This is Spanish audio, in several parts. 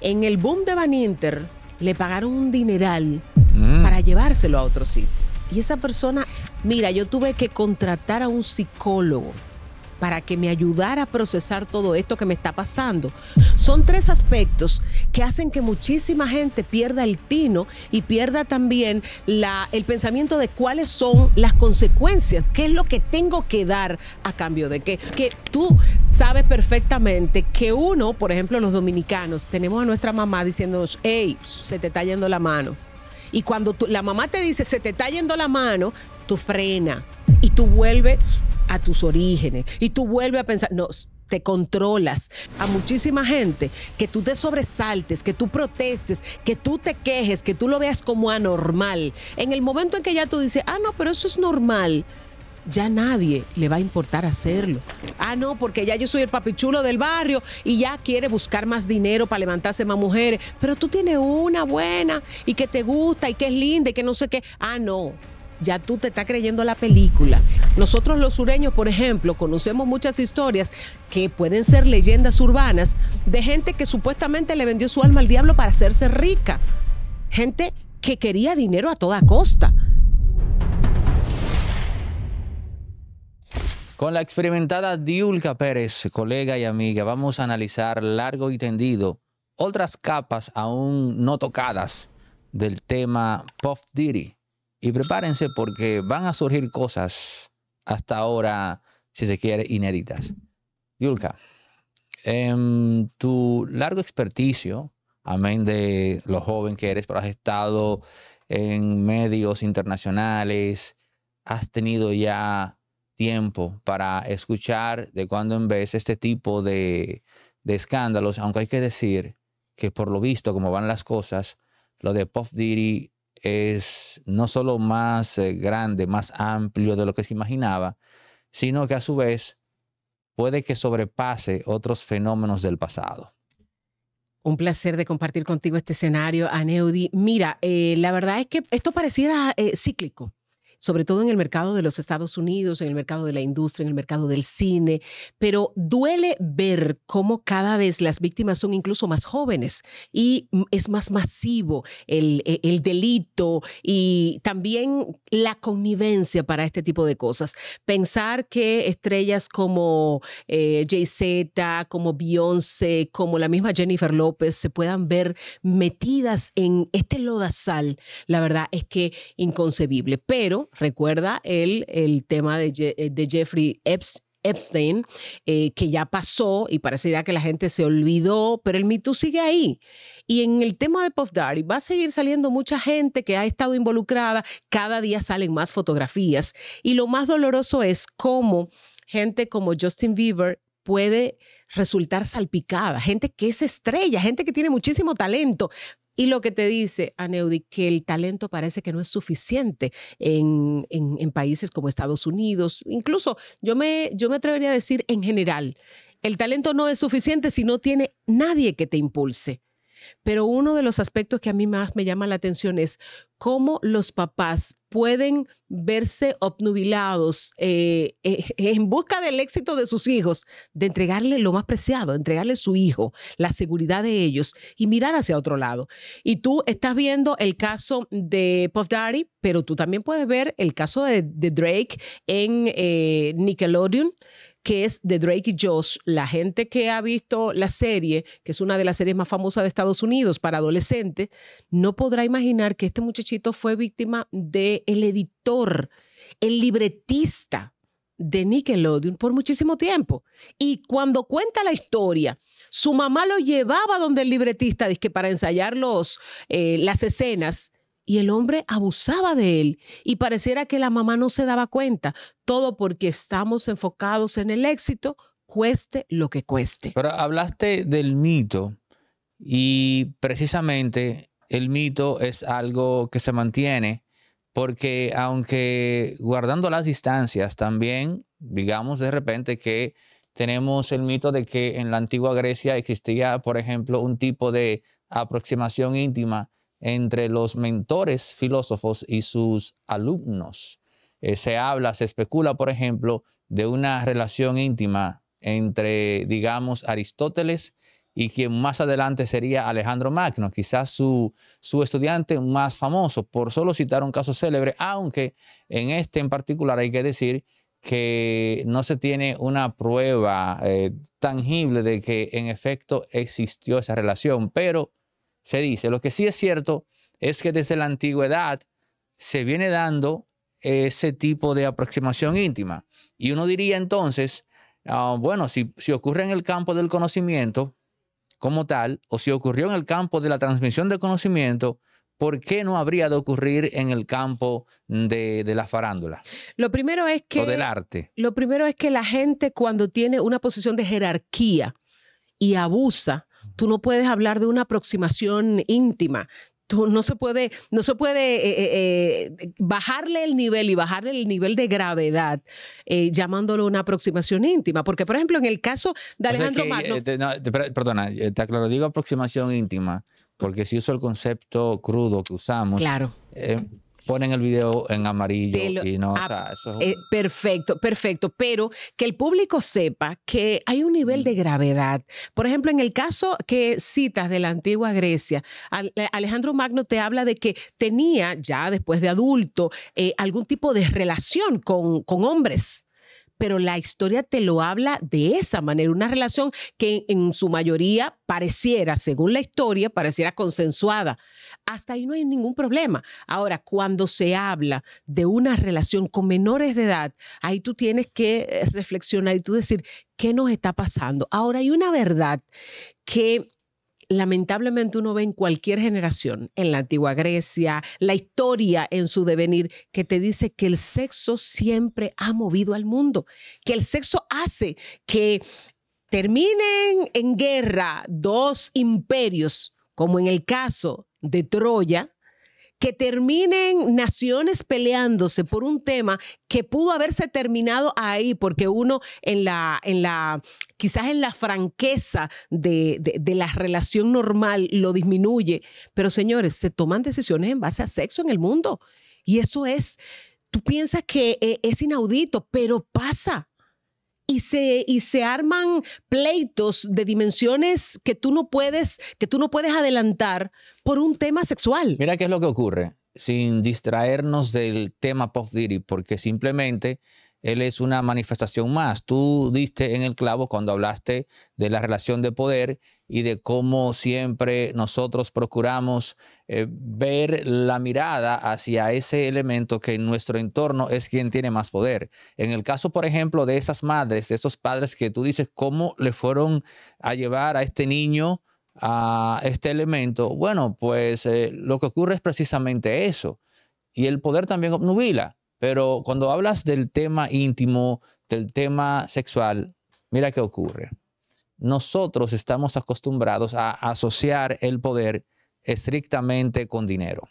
En el boom de Van Inter le pagaron un dineral mm. para llevárselo a otro sitio. Y esa persona, mira, yo tuve que contratar a un psicólogo para que me ayudara a procesar todo esto que me está pasando. Son tres aspectos que hacen que muchísima gente pierda el tino y pierda también el pensamiento de cuáles son las consecuencias, qué es lo que tengo que dar a cambio de qué. Que tú sabes perfectamente que uno, por ejemplo, los dominicanos, tenemos a nuestra mamá diciéndonos, hey, se te está yendo la mano. Y cuando la mamá te dice, se te está yendo la mano, tú frena y tú vuelves a tus orígenes y tú vuelves a pensar, no, te controlas. A muchísima gente que tú te sobresaltes, que tú protestes, que tú te quejes, que tú lo veas como anormal. En el momento en que ya tú dices, ah, no, pero eso es normal, ya nadie le va a importar hacerlo. Ah, no, porque ya yo soy el papichulo del barrio y ya quiere buscar más dinero para levantarse más mujeres, pero tú tienes una buena y que te gusta y que es linda y que no sé qué. Ah, no ya tú te estás creyendo la película. Nosotros los sureños, por ejemplo, conocemos muchas historias que pueden ser leyendas urbanas de gente que supuestamente le vendió su alma al diablo para hacerse rica. Gente que quería dinero a toda costa. Con la experimentada Diulka Pérez, colega y amiga, vamos a analizar largo y tendido otras capas aún no tocadas del tema Puff Diddy y prepárense porque van a surgir cosas hasta ahora, si se quiere, inéditas. Yulka, en em, tu largo experticio, amén de lo joven que eres, pero has estado en medios internacionales, has tenido ya tiempo para escuchar de cuando en vez este tipo de, escándalos, aunque hay que decir que por lo visto, como van las cosas, lo de Puff Diddy es no solo más eh, grande, más amplio de lo que se imaginaba, sino que a su vez puede que sobrepase otros fenómenos del pasado. Un placer de compartir contigo este escenario, Aneudi. Mira, eh, la verdad es que esto pareciera eh, cíclico sobre todo en el mercado de los Estados Unidos, en el mercado de la industria, en el mercado del cine, pero duele ver cómo cada vez las víctimas son incluso más jóvenes y mm, es más masivo e, el, delito y también la connivencia para este tipo de cosas. Pensar que estrellas como eh, Jay Z, como Beyoncé, como la misma Jennifer López se puedan ver metidas en este lodazal, la verdad es que inconcebible. Pero recuerda el, el tema de, eh, Jeffrey Epstein eh, que ya pasó y parecería que la gente se olvidó, pero el mito sigue ahí. Y en el tema de Puff Daddy va a seguir saliendo mucha gente que ha estado involucrada, cada día salen más fotografías y lo más doloroso es cómo gente como Justin Bieber puede resultar salpicada, gente que es estrella, gente que tiene muchísimo talento, y lo que te dice, Aneudi, que el talento parece que no es suficiente en, en, países como Estados Unidos, incluso yo me, yo me atrevería a decir en general, el talento no es suficiente si no tiene nadie que te impulse. Pero uno de los aspectos que a mí más me llama la atención es cómo los papás pueden verse obnubilados eh, eh, en busca del éxito de sus hijos, de entregarle lo más preciado, entregarle su hijo, la seguridad de ellos y mirar hacia otro lado. Y tú estás viendo el caso de Puff Daddy, pero tú también puedes ver el caso de, Drake en eh, Nickelodeon que es de Drake y Josh. La gente que ha visto la serie, que es una de las series más famosas de Estados Unidos para adolescentes, no podrá imaginar que este muchachito fue víctima del el editor, el libretista de Nickelodeon por muchísimo tiempo. Y cuando cuenta la historia, su mamá lo llevaba donde el libretista, dice, para ensayar eh, las escenas y el hombre abusaba de él y pareciera que la mamá no se daba cuenta, todo porque estamos enfocados en el éxito, cueste lo que cueste. Pero hablaste del mito y precisamente el mito es algo que se mantiene porque aunque guardando las distancias también, digamos de repente que tenemos el mito de que en la antigua Grecia existía, por ejemplo, un tipo de aproximación íntima entre los mentores filósofos y sus alumnos. Eh, se habla, se especula, por ejemplo, de una relación íntima entre, digamos, Aristóteles y quien más adelante sería Alejandro Magno, quizás su, estudiante más famoso, por solo citar un caso célebre, aunque en este en particular hay que decir que no se tiene una prueba eh, tangible de que en efecto existió esa relación, pero se dice. Lo que sí es cierto es que desde la antigüedad se viene dando ese tipo de aproximación íntima. Y uno diría entonces, ah, bueno, si, ocurre en el campo del conocimiento como tal, o si ocurrió en el campo de la transmisión de conocimiento, ¿por qué no habría de ocurrir en el campo de, la farándula? Lo primero es que... O del arte. Lo primero es que la gente cuando tiene una posición de jerarquía y abusa Tú no puedes hablar de una aproximación íntima. Tú, no se puede, no se puede eh, eh, eh, bajarle el nivel y bajarle el nivel de gravedad llamándolo una aproximación íntima. Porque, por ejemplo, en el caso de Alejandro o perdona, te aclaro, digo aproximación íntima, porque si uso el concepto crudo que usamos. Claro ponen el video en amarillo y no, eh, perfecto, perfecto, pero que el público sepa que hay un nivel de gravedad. Por ejemplo, en el caso que citas de la antigua Grecia, eh, Alejandro Magno te habla de que tenía ya después de adulto eh, algún tipo de relación con, con hombres pero la historia te lo habla de esa manera, una relación que en, su mayoría pareciera, según la historia, pareciera consensuada. Hasta ahí no hay ningún problema. Ahora, cuando se habla de una relación con menores de edad, ahí tú tienes que eh, reflexionar y tú decir, ¿qué nos está pasando? Ahora, hay una verdad que lamentablemente uno ve en cualquier generación, en la antigua Grecia, la historia en su devenir, que te dice que el sexo siempre ha movido al mundo, que el sexo hace que terminen en guerra dos imperios, como en el caso de Troya, que terminen naciones peleándose por un tema que pudo haberse terminado ahí, porque uno en la, en la quizás en la franqueza de, de la relación normal lo disminuye. Pero señores, se toman decisiones en base a sexo en el mundo. Y eso es, tú piensas que eh, es inaudito, pero pasa y se, y se arman pleitos de dimensiones que tú no puedes, que tú no puedes adelantar por un tema sexual. Mira qué es lo que ocurre, sin distraernos del tema post porque simplemente él es una manifestación más. Tú diste en el clavo cuando hablaste de la relación de poder y de cómo siempre nosotros procuramos eh, ver la mirada hacia ese elemento que en nuestro entorno es quien tiene más poder. En el caso, por ejemplo, de esas madres, de esos padres que tú dices, ¿cómo le fueron a llevar a este niño a este elemento? Bueno, pues eh, lo que ocurre es precisamente eso. Y el poder también obnubila. Pero cuando hablas del tema íntimo, del tema sexual, mira qué ocurre. Nosotros estamos acostumbrados a asociar el poder estrictamente con dinero.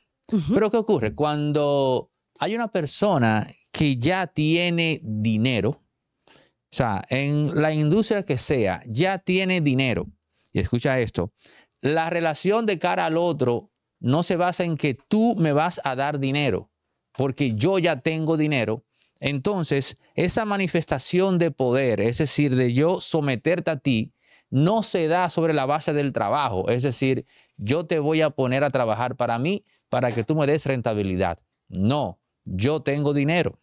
Pero ¿qué ocurre? Cuando hay una persona que ya tiene dinero, o sea, en la industria que sea, ya tiene dinero, y escucha esto, la relación de cara al otro no se basa en que tú me vas a dar dinero, porque yo ya tengo dinero, entonces esa manifestación de poder, es decir, de yo someterte a ti, no se da sobre la base del trabajo, es decir, yo te voy a poner a trabajar para mí para que tú me des rentabilidad. No, yo tengo dinero,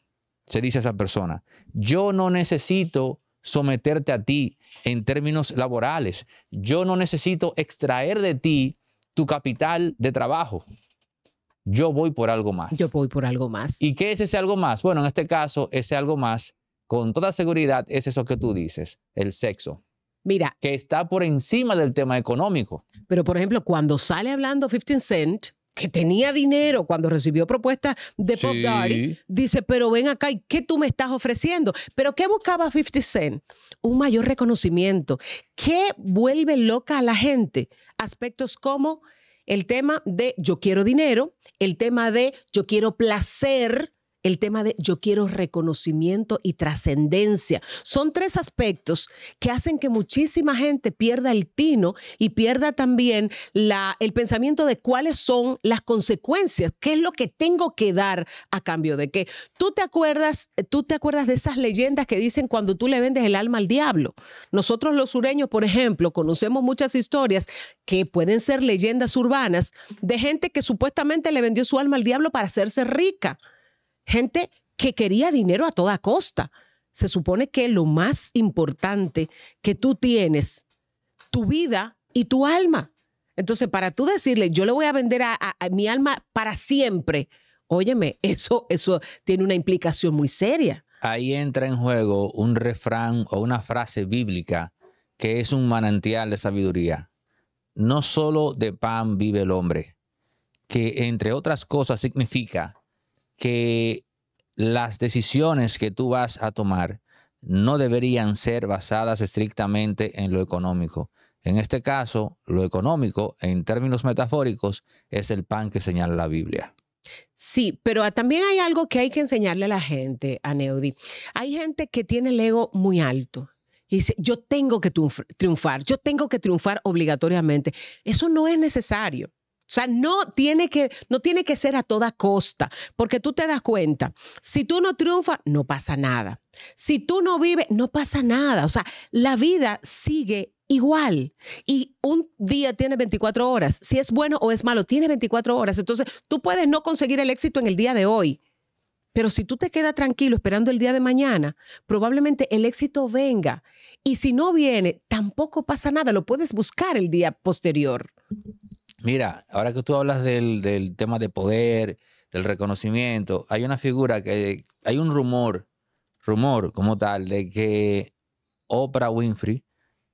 se dice esa persona. Yo no necesito someterte a ti en términos laborales. Yo no necesito extraer de ti tu capital de trabajo yo voy por algo más. Yo voy por algo más. ¿Y qué es ese algo más? Bueno, en este caso, ese algo más, con toda seguridad, es eso que tú dices, el sexo. Mira. Que está por encima del tema económico. Pero, por ejemplo, cuando sale hablando 15 Cent, que tenía dinero cuando recibió propuestas de Pop dice, pero ven acá, ¿y qué tú me estás ofreciendo? ¿Pero qué buscaba 50 Cent? Un mayor reconocimiento. ¿Qué vuelve loca a la gente? Aspectos como el tema de yo quiero dinero, el tema de yo quiero placer, el tema de yo quiero reconocimiento y trascendencia. Son tres aspectos que hacen que muchísima gente pierda el tino y pierda también la, el pensamiento de cuáles son las consecuencias, qué es lo que tengo que dar a cambio de qué. Tú te acuerdas, tú te acuerdas de esas leyendas que dicen cuando tú le vendes el alma al diablo. Nosotros los sureños, por ejemplo, conocemos muchas historias que pueden ser leyendas urbanas de gente que supuestamente le vendió su alma al diablo para hacerse rica gente que quería dinero a toda costa. Se supone que lo más importante que tú tienes, tu vida y tu alma. Entonces, para tú decirle, yo le voy a vender a, mi alma para siempre, óyeme, eso, eso tiene una implicación muy seria. Ahí entra en juego un refrán o una frase bíblica que es un manantial de sabiduría. No solo de pan vive el hombre, que entre otras cosas significa que las decisiones que tú vas a tomar no deberían ser basadas estrictamente en lo económico. En este caso, lo económico, en términos metafóricos, es el pan que señala la Biblia. Sí, pero también hay algo que hay que enseñarle a la gente, a Neudi. Hay gente que tiene el ego muy alto. Y dice, yo tengo que triunfar, yo tengo que triunfar obligatoriamente. Eso no es necesario. O sea, no tiene, que, no tiene que ser a toda costa, porque tú te das cuenta, si tú no triunfas, no pasa nada. Si tú no vives, no pasa nada. O sea, la vida sigue igual. Y un día tiene 24 horas. Si es bueno o es malo, tiene 24 horas. Entonces, tú puedes no conseguir el éxito en el día de hoy. Pero si tú te quedas tranquilo esperando el día de mañana, probablemente el éxito venga. Y si no viene, tampoco pasa nada. Lo puedes buscar el día posterior. Mira, ahora que tú hablas del, del tema de poder, del reconocimiento, hay una figura que, hay un rumor, rumor como tal, de que Oprah Winfrey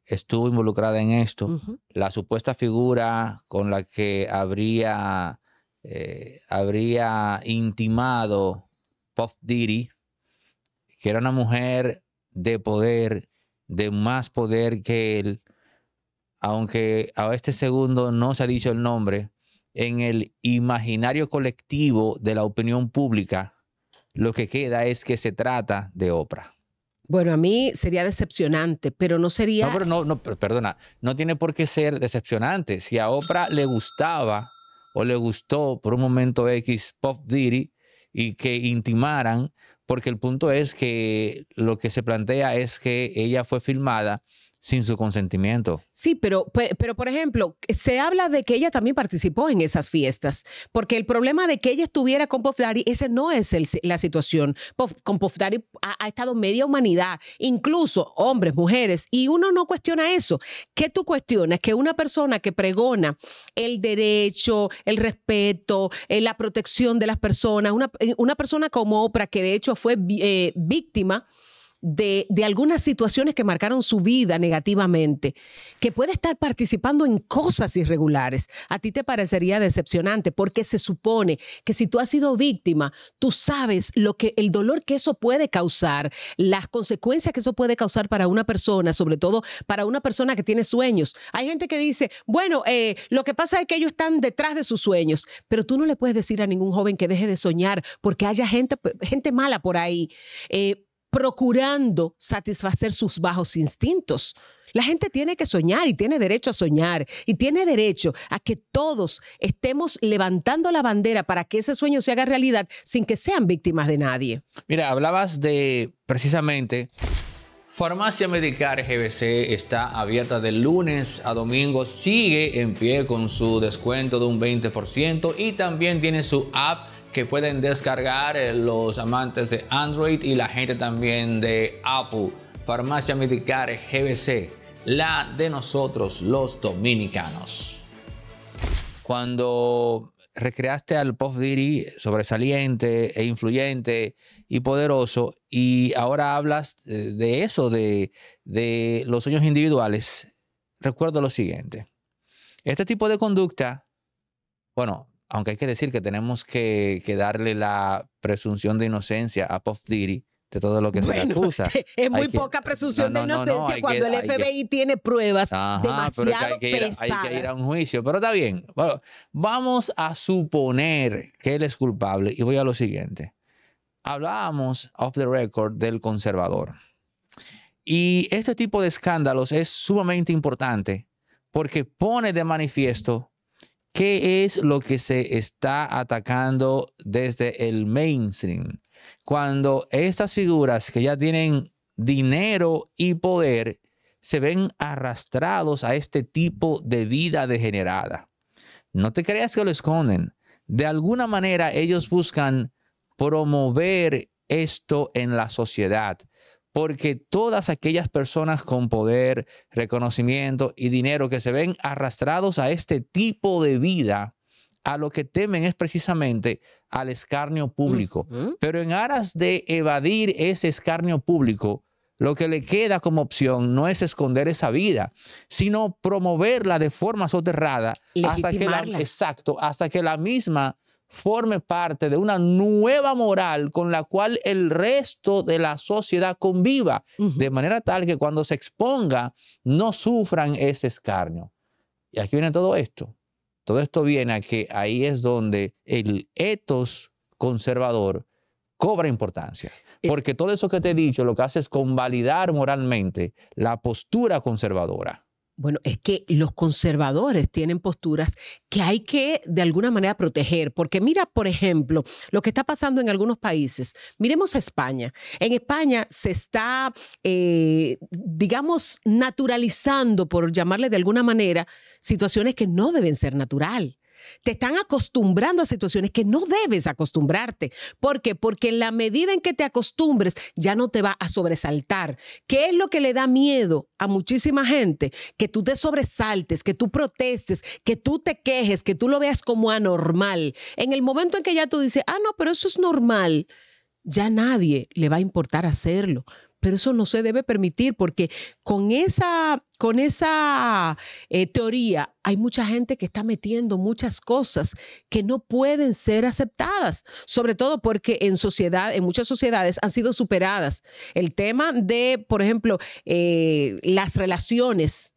estuvo involucrada en esto, la supuesta figura con la que habría, eh, habría intimado Puff Diddy, que era una mujer de poder, de más poder que él, aunque a este segundo no se ha dicho el nombre, en el imaginario colectivo de la opinión pública, lo que queda es que se trata de Oprah. Bueno, a mí sería decepcionante, pero no sería... No, pero no, no, perdona, no tiene por qué ser decepcionante. Si a Oprah le gustaba o le gustó por un momento X Pop Diri y que intimaran, porque el punto es que lo que se plantea es que ella fue filmada sin su consentimiento. Sí, pero, pero por ejemplo, se habla de que ella también participó en esas fiestas, porque el problema de que ella estuviera con Puff Daddy, esa no es la situación. con Puff ha, estado media humanidad, incluso hombres, mujeres, y uno no cuestiona eso. ¿Qué tú cuestionas? Que una persona que pregona el derecho, el respeto, eh, la protección de las personas, una, eh, una persona como Oprah, que de hecho fue eh, víctima, de, algunas situaciones que marcaron su vida negativamente, que puede estar participando en cosas irregulares, a ti te parecería decepcionante porque se supone que si tú has sido víctima, tú sabes lo que el dolor que eso puede causar, las consecuencias que eso puede causar para una persona, sobre todo para una persona que tiene sueños. Hay gente que dice, bueno, eh, lo que pasa es que ellos están detrás de sus sueños, pero tú no le puedes decir a ningún joven que deje de soñar porque haya gente, gente mala por ahí. Eh, procurando satisfacer sus bajos instintos. La gente tiene que soñar y tiene derecho a soñar y tiene derecho a que todos estemos levantando la bandera para que ese sueño se haga realidad sin que sean víctimas de nadie. Mira, hablabas de precisamente... Farmacia Medicar GBC está abierta de lunes a domingo, sigue en pie con su descuento de un 20% y también tiene su app que pueden descargar eh, los amantes de Android y la gente también de Apple. Farmacia Medicare GBC, la de nosotros los dominicanos. Cuando recreaste al Puff Diddy sobresaliente e influyente y poderoso y ahora hablas de eso, de, de los sueños individuales, recuerdo lo siguiente. Este tipo de conducta, bueno, aunque hay que decir que tenemos que, darle la presunción de inocencia a Puff Diddy de todo lo que se le acusa. Es muy poca presunción de inocencia cuando el FBI tiene pruebas demasiado pesadas. Hay que ir a un juicio, pero está bien. vamos a suponer que él es culpable y voy a lo siguiente. Hablábamos off the record del conservador. Y este tipo de escándalos es sumamente importante porque pone de manifiesto ¿Qué es lo que se está atacando desde el mainstream? Cuando estas figuras que ya tienen dinero y poder se ven arrastrados a este tipo de vida degenerada. No te creas que lo esconden. De alguna manera ellos buscan promover esto en la sociedad porque todas aquellas personas con poder, reconocimiento y dinero que se ven arrastrados a este tipo de vida, a lo que temen es precisamente al escarnio público. Pero en aras de evadir ese escarnio público, lo que le queda como opción no es esconder esa vida, sino promoverla de forma soterrada hasta que exacto, hasta que la misma forme parte de una nueva moral con la cual el resto de la sociedad conviva, de manera tal que cuando se exponga no sufran ese escarnio. Y aquí viene todo esto. Todo esto viene a que ahí es donde el etos conservador cobra importancia. Eh. Porque todo eso que te he dicho lo que hace es convalidar moralmente la postura conservadora. Bueno, es que los conservadores tienen posturas que hay que de alguna manera proteger, porque mira, por ejemplo, lo que está pasando en algunos países. Miremos a España. En España se está, eh, digamos, naturalizando, por llamarle de alguna manera, situaciones que no deben ser natural. Te están acostumbrando a situaciones que no debes acostumbrarte. ¿Por qué? Porque en la medida en que te acostumbres, ya no te va a sobresaltar. ¿Qué es lo que le da miedo a muchísima gente? Que tú te sobresaltes, que tú protestes, que tú te quejes, que tú lo veas como anormal. En el momento en que ya tú dices, ah, no, pero eso es normal, ya nadie le va a importar hacerlo pero eso no se debe permitir porque con esa, con esa eh, teoría hay mucha gente que está metiendo muchas cosas que no pueden ser aceptadas, sobre todo porque en sociedad, en muchas sociedades han sido superadas. El tema de, por ejemplo, eh, las relaciones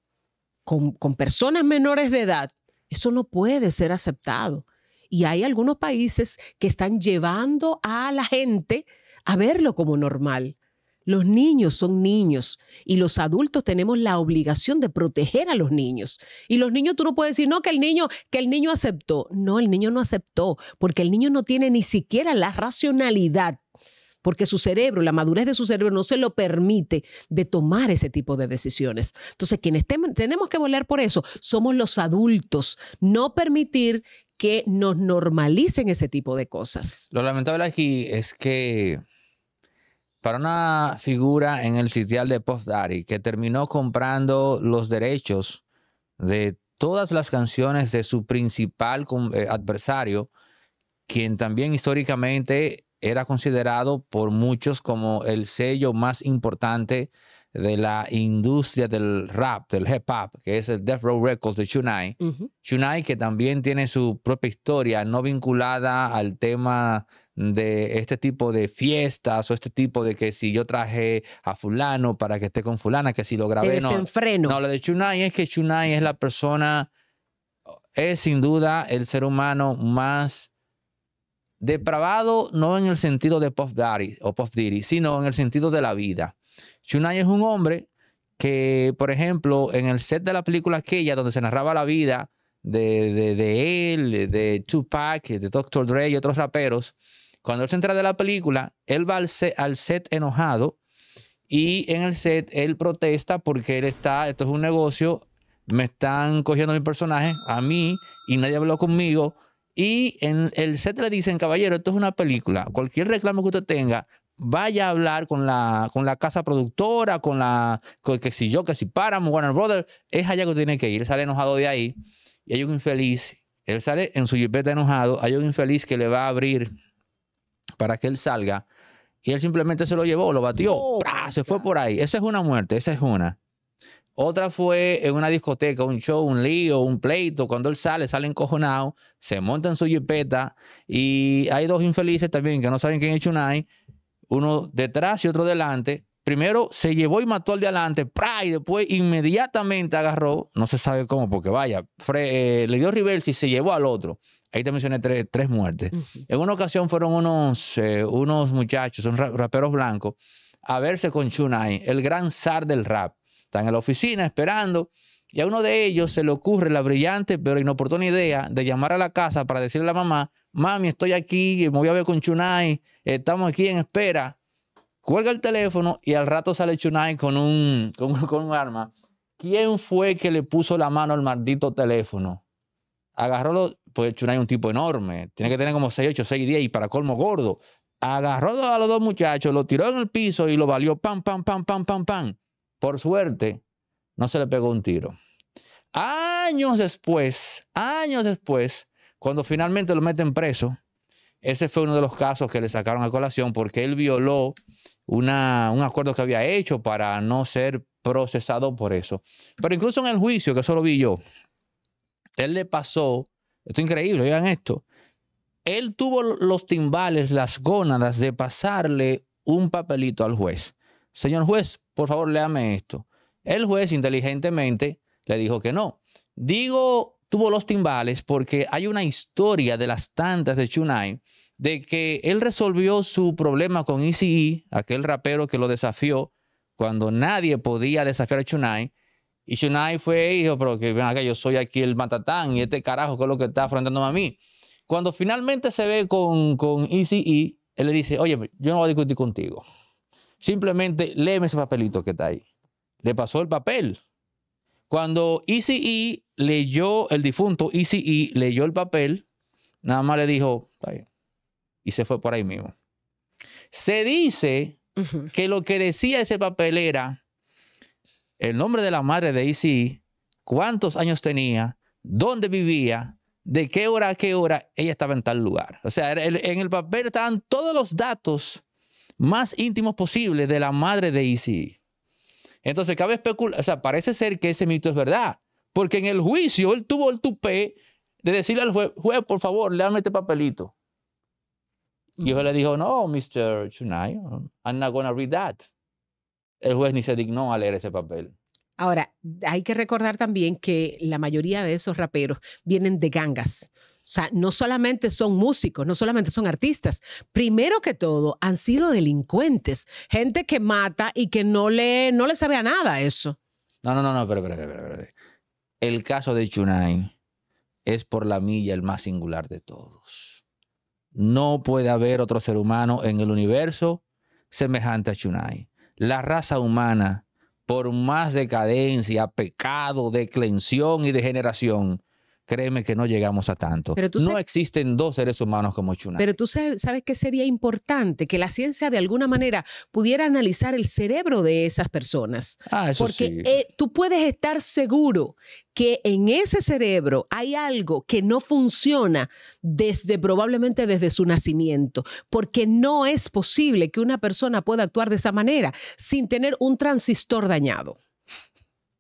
con personas menores de edad, eso no puede ser aceptado. Y hay algunos países que están llevando a la gente a verlo como normal. Los niños son niños y los adultos tenemos la obligación de proteger a los niños. Y los niños, tú no puedes decir, no, que el niño, que el niño aceptó. No, el niño no aceptó, porque el niño no tiene ni siquiera la racionalidad, porque su cerebro, la madurez de su cerebro no se lo permite de tomar ese tipo de decisiones. Entonces, quienes tenemos que volar por eso somos los adultos, no permitir que nos normalicen ese tipo de cosas. Lo lamentable aquí es que para una figura en el sitial de Puff Daddy que terminó comprando los derechos de todas las canciones de su principal eh, adversario, quien también históricamente era considerado por muchos como el sello más importante de la industria del rap, del hip hop, que es el Death Row Records de Chunai. Chunai que también tiene su propia historia no vinculada al tema de este tipo de fiestas o este tipo de que si yo traje a fulano para que esté con fulana, que si lo grabé, no. No, lo de Chunai es que Chunai es la persona, es sin duda el ser humano más depravado, no en el sentido de Puff Daddy o Puff Diddy, sino en el sentido de la vida. Chunai es un hombre que, por ejemplo, en el set de la película aquella donde se narraba la vida de, de, de él, de Tupac, de Dr. Dre y otros raperos, cuando él se entra de la película, él va al set, enojado y en el set él protesta porque él está, esto es un negocio, me están cogiendo mi personaje a mí y nadie habló conmigo. Y en el set le dicen, caballero, esto es una película. Cualquier reclamo que usted tenga, vaya a hablar con la, con la casa productora, con la, que si yo, que si Paramount, Warner Brothers, es allá que tiene que ir. Él sale enojado de ahí y hay un infeliz. Él sale en su jipeta enojado, hay un infeliz que le va a abrir para que él salga. Y él simplemente se lo llevó, lo batió, se fue por ahí. Esa es una muerte, esa es una. Otra fue en una discoteca, un show, un lío, un pleito. Cuando él sale, sale encojonado, se monta en su jipeta y hay dos infelices también que no saben quién es Chunai, uno detrás y otro delante. Primero se llevó y mató al de adelante, y después inmediatamente agarró, no se sabe cómo, porque vaya, eh, le dio reverse y se llevó al otro. Ahí te mencioné tres, muertes. En una ocasión fueron unos, eh, unos muchachos, son raperos blancos, a verse con Chunai, el gran zar del rap. Están en la oficina esperando y a uno de ellos se le ocurre la brillante pero inoportuna idea de llamar a la casa para decirle a la mamá, mami, estoy aquí, me voy a ver con Chunai, estamos aquí en espera. Cuelga el teléfono y al rato sale Chunai con un, con un arma. ¿Quién fue que le puso la mano al maldito teléfono? Agarró los. Pues Chunay un tipo enorme. Tiene que tener como 6, 8, 6, 10 y para colmo gordo. Agarró a los dos muchachos, lo tiró en el piso y lo valió pam, pam, pam, pam, pam, pam. Por suerte, no se le pegó un tiro. Años después, años después, cuando finalmente lo meten preso, ese fue uno de los casos que le sacaron a colación porque él violó una, un acuerdo que había hecho para no ser procesado por eso. Pero incluso en el juicio, que solo vi yo, él le pasó, esto es increíble, oigan esto, él tuvo los timbales, las gónadas de pasarle un papelito al juez. Señor juez, por favor, léame esto. El juez inteligentemente le dijo que no. Digo, tuvo los timbales porque hay una historia de las tantas de Chunai de que él resolvió su problema con ECE, aquel rapero que lo desafió cuando nadie podía desafiar a Chunai, y Shunai fue hijo, pero que ven acá, yo soy aquí el matatán y este carajo, que es lo que está afrontándome a mí? Cuando finalmente se ve con, con ECE, él le dice, oye, yo no voy a discutir contigo. Simplemente léeme ese papelito que está ahí. Le pasó el papel. Cuando ECE leyó, el difunto ECE leyó el papel, nada más le dijo, está Y se fue por ahí mismo. Se dice que lo que decía ese papel era el nombre de la madre de Isi, cuántos años tenía, dónde vivía, de qué hora a qué hora ella estaba en tal lugar. O sea, en el papel estaban todos los datos más íntimos posibles de la madre de Isi. Entonces, cabe especular, o sea, parece ser que ese mito es verdad, porque en el juicio él tuvo el tupé de decirle al juez, juez, por favor, léame este papelito. Y él le dijo, no, Mr. Chunai, I'm not going to read that el juez ni se dignó a leer ese papel. Ahora, hay que recordar también que la mayoría de esos raperos vienen de gangas. O sea, no solamente son músicos, no solamente son artistas. Primero que todo, han sido delincuentes, gente que mata y que no le, no le sabe a nada eso. No, no, no, no, pero, pero, pero, pero. El caso de Chunai es por la milla el más singular de todos. No puede haber otro ser humano en el universo semejante a Chunai la raza humana, por más decadencia, pecado, declensión y degeneración, créeme que no llegamos a tanto. no existen dos seres humanos como Chuna. Pero tú sabes que sería importante que la ciencia de alguna manera pudiera analizar el cerebro de esas personas. Ah, porque eh, tú puedes estar seguro que en ese cerebro hay algo que no funciona desde probablemente desde su nacimiento, porque no es posible que una persona pueda actuar de esa manera sin tener un transistor dañado.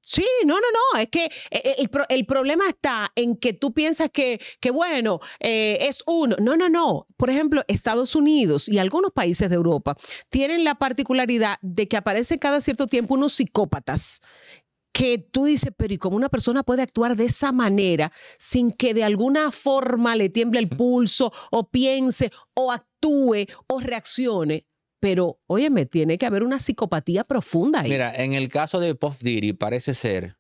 Sí, no, no, no. Es que eh, eh, el, problema está en que tú piensas que, que bueno, eh, es uno. No, no, no. Por ejemplo, Estados Unidos y algunos países de Europa tienen la particularidad de que aparecen cada cierto tiempo unos psicópatas que tú dices, pero ¿y cómo una persona puede actuar de esa manera sin que de alguna forma le tiemble el pulso o piense o actúe o reaccione? pero óyeme, tiene que haber una psicopatía profunda ahí. Mira, en el caso de Puff Diddy parece ser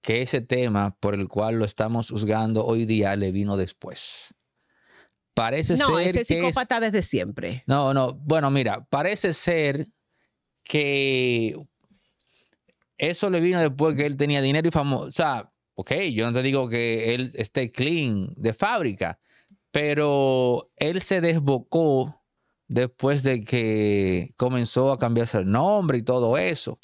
que ese tema por el cual lo estamos juzgando hoy día le vino después. Parece no, ese que psicópata desde siempre. No, no, bueno, mira, parece ser que eso le vino después que él tenía dinero y famoso. O sea, ok, yo no te digo que él esté clean de fábrica, pero él se desbocó después de que comenzó a cambiarse el nombre y todo eso.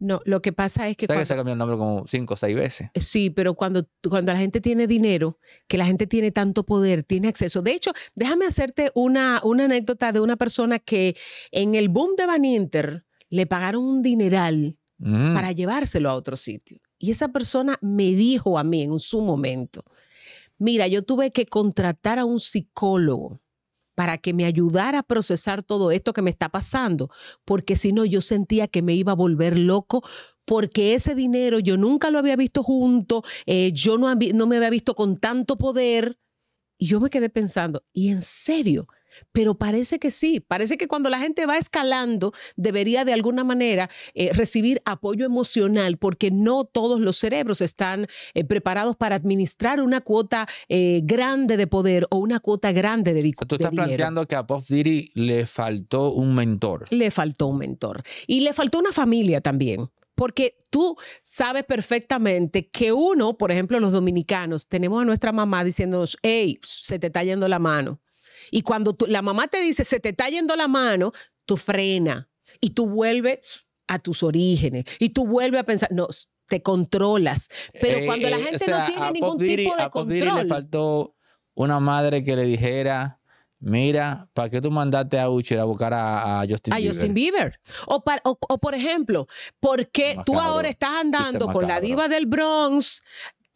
No, lo que pasa es que... ¿Sabes que se ha cambiado el nombre como cinco o seis veces. Eh, sí, pero cuando, cuando la gente tiene dinero, que la gente tiene tanto poder, tiene acceso. De hecho, déjame hacerte una, una anécdota de una persona que en el boom de Van Inter le pagaron un dineral mm. para llevárselo a otro sitio. Y esa persona me dijo a mí en su momento, mira, yo tuve que contratar a un psicólogo para que me ayudara a procesar todo esto que me está pasando, porque si no yo sentía que me iba a volver loco porque ese dinero yo nunca lo había visto junto, eh, yo no, no me había visto con tanto poder. Y yo me quedé pensando, ¿y en serio? Pero parece que sí, parece que cuando la gente va escalando debería de alguna manera eh, recibir apoyo emocional porque no todos los cerebros están eh, preparados para administrar una cuota eh, grande de poder o una cuota grande de, dinero. Tú estás planteando que a Pop le faltó un mentor. Le faltó un mentor y le faltó una familia también porque tú sabes perfectamente que uno, por ejemplo, los dominicanos, tenemos a nuestra mamá diciéndonos, hey, se te está yendo la mano. Y cuando la mamá te dice, se te está yendo la mano, tú frena y tú vuelves a tus orígenes y tú vuelves a pensar, no, te controlas. Pero eh, cuando la eh, gente no tiene ningún tipo de a control. le faltó una madre que le dijera, Mira, ¿para qué tú mandaste a Ucher a buscar a, Justin Bieber? A Justin Bieber. O, para, o, por ejemplo, ¿por qué tú ahora estás andando con la diva del Bronx,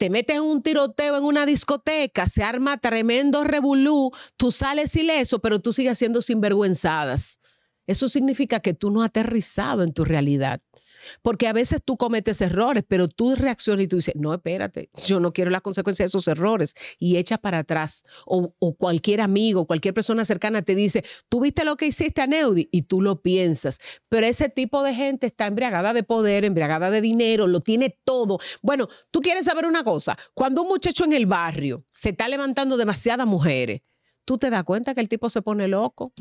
te metes en un tiroteo en una discoteca, se arma tremendo revolú, tú sales ileso, pero tú sigues siendo sinvergüenzadas. Eso significa que tú no has aterrizado en tu realidad. Porque a veces tú cometes errores, pero tú reaccionas y tú dices, no, espérate, yo no quiero las consecuencias de esos errores y echas para atrás. O, cualquier amigo, cualquier persona cercana te dice, tú viste lo que hiciste a Neudi y tú lo piensas. Pero ese tipo de gente está embriagada de poder, embriagada de dinero, lo tiene todo. Bueno, tú quieres saber una cosa, cuando un muchacho en el barrio se está levantando demasiadas mujeres, tú te das cuenta que el tipo se pone loco.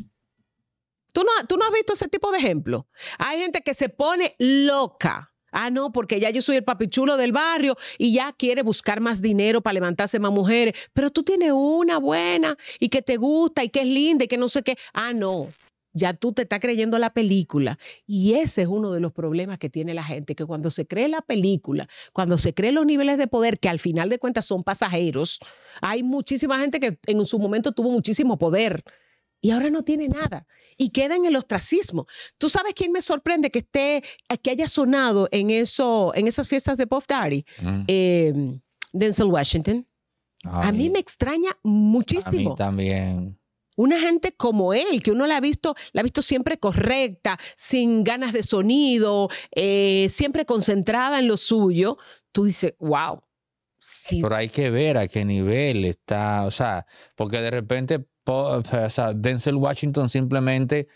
Tú no, has visto ese tipo de ejemplo. Hay gente que se pone loca. Ah, no, porque ya yo soy el papichulo del barrio y ya quiere buscar más dinero para levantarse más mujeres. Pero tú tienes una buena y que te gusta y que es linda y que no sé qué. Ah, no. Ya tú te estás creyendo la película. Y ese es uno de los problemas que tiene la gente, que cuando se cree la película, cuando se cree los niveles de poder, que al final de cuentas son pasajeros, hay muchísima gente que en su momento tuvo muchísimo poder, y ahora no tiene nada y queda en el ostracismo. ¿Tú sabes quién me sorprende que esté, eh, que haya sonado en, eso, en esas fiestas de Puff Daddy? Mm. Em, Denzel Washington. Ah, a mí me extraña muchísimo. A mí también. Una gente como él, que uno la ha visto, la ha visto siempre correcta, sin ganas de sonido, eh, siempre concentrada en lo suyo. Tú dices, wow, pero hay que ver a qué nivel está, o sea, porque de repente, o sea, Denzel Washington simplemente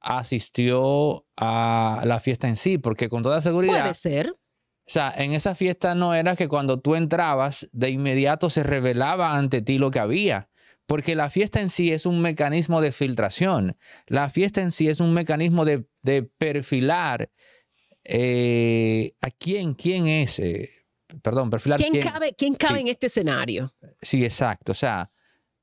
asistió a la fiesta en sí, porque con toda seguridad... Puede ser. O sea, en esa fiesta no era que cuando tú entrabas, de inmediato se revelaba ante ti lo que había. Porque la fiesta en sí es un mecanismo de filtración. La fiesta en sí es un mecanismo de, perfilar eh, a quién, quién es. Eh, perdón, perfilar. ¿Quién, cabe, en este escenario? Sí, exacto. O sea,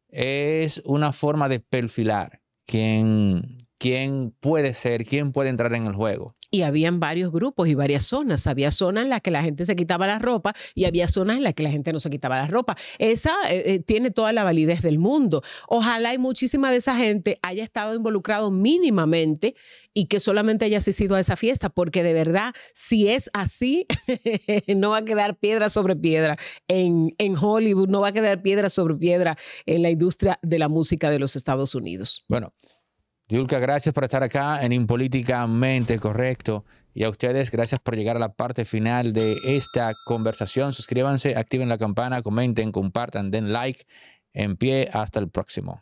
es una forma de perfilar quién, quién puede ser, quién puede entrar en el juego y habían varios grupos y varias zonas. Había zonas en las que la gente se quitaba la ropa y había zonas en las que la gente no se quitaba la ropa. Esa eh, eh, tiene toda la validez del mundo. Ojalá hay muchísima de esa gente haya estado involucrado mínimamente y que solamente haya asistido a esa fiesta, porque de verdad, si es así, no va a quedar piedra sobre piedra en, en Hollywood, no va a quedar piedra sobre piedra en la industria de la música de los Estados Unidos. Bueno, Yulka, gracias por estar acá en Impolíticamente Correcto. Y a ustedes, gracias por llegar a la parte final de esta conversación. Suscríbanse, activen la campana, comenten, compartan, den like. En pie, hasta el próximo.